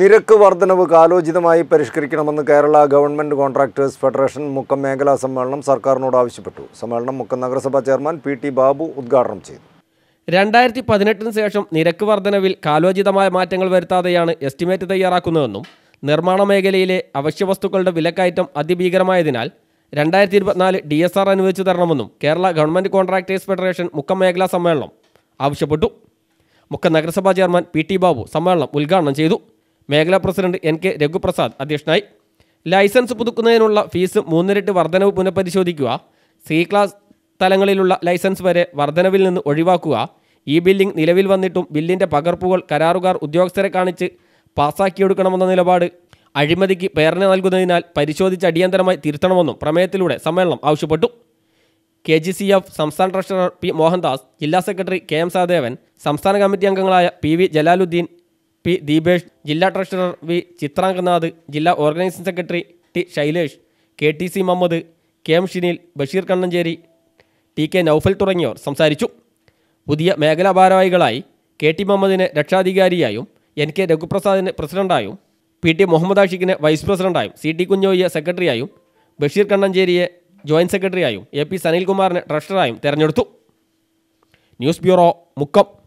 നിരക്ക് വർധനവ് കാലോചിതമായി പരിഷ്കരിക്കണമെന്ന് Kerala government contractors federation Mukkam മേഖലാ സമ്മേളനം സർക്കാരിനോട് ആവശ്യപ്പെട്ടു സമ്മേളനം മുക്കം നഗരസഭാ ചെയർമാൻ പി ടി ബാബു ഉദ്ഘാടനം ചെയ്തു രണ്ടായിരത്തി പതിനെട്ടിന് ശേഷം നിരക്ക് വർധനവിൽ കാലോചിതമായ മാറ്റങ്ങൾ വരുത്താതെയാണ് എസ്റ്റിമേറ്റ് തയ്യാറാക്കുന്നതെന്നും നിർമ്മാണ മേഖലയിലെ അവശ്യവസ്തുക്കളുടെ വിലക്കയറ്റം അതിഭീകരമായതിനാൽ രണ്ടായിരത്തി ഇരുപത്തിനാല് ഡി എസ് ആർ അനുവദിച്ചു തരണമെന്നും Kerala government contractors federation Mukkam മേഖലാ സമ്മേളനം ആവശ്യപ്പെട്ടു മുക്കം നഗരസഭാ ചെയർമാൻ പി ടി ബാബു സമ്മേളനം ഉദ്ഘാടനം ചെയ്തു മേഖലാ പ്രസിഡന്റ് എൻ കെ രഘുപ്രസാദ് അധ്യക്ഷനായി ലൈസൻസ് പുതുക്കുന്നതിനുള്ള ഫീസ് മൂന്നിരട്ടി വർധനവ് പുനഃപരിശോധിക്കുക സി ക്ലാസ് തലങ്ങളിലുള്ള ലൈസൻസ് വരെ വർധനവിൽ നിന്ന് ഒഴിവാക്കുക ഈ ബില്ലിംഗ് നിലവിൽ വന്നിട്ടും ബില്ലിൻ്റെ പകർപ്പുകൾ കരാറുകാർ ഉദ്യോഗസ്ഥരെ കാണിച്ച് പാസ്സാക്കിയെടുക്കണമെന്ന നിലപാട് അഴിമതിക്ക് പ്രേരണ നൽകുന്നതിനാൽ പരിശോധിച്ച് അടിയന്തരമായി തിരുത്തണമെന്നും പ്രമേയത്തിലൂടെ സമ്മേളനം ആവശ്യപ്പെട്ടു കെ ജി സി എഫ് സംസ്ഥാന ട്രഷറർ പി മോഹൻദാസ് ജില്ലാ സെക്രട്ടറി കെ എം സഹദേവൻ സംസ്ഥാന കമ്മിറ്റി അംഗങ്ങളായ P V Jalaluddin P Deepesh ജില്ലാ ട്രഷറർ വി ചിത്രാങ്കനാഥ് ജില്ലാ organising secretary T Shailesh K T C Muhammad K M Shinil Basheer Kannancheri T K Noufal തുടങ്ങിയവർ സംസാരിച്ചു പുതിയ മേഖലാ ഭാരവാഹികളായി കെ ടി മുഹമ്മദിനെ രക്ഷാധികാരിയായും എൻ കെ രഘുപ്രസാദിന് പ്രസിഡന്റായും പി ടി മുഹമ്മദ് ആഷിഖിന് വൈസ് പ്രസിഡന്റായും സി ടി കുഞ്ഞോയ്യ സെക്രട്ടറിയായും ബഷീർ കണ്ണഞ്ചേരിയെ ജോയിൻറ്റ് സെക്രട്ടറിയായും എ പി സനിൽകുമാറിനെ ട്രഷററായും തെരഞ്ഞെടുത്തു ന്യൂസ് ബ്യൂറോ മുക്കം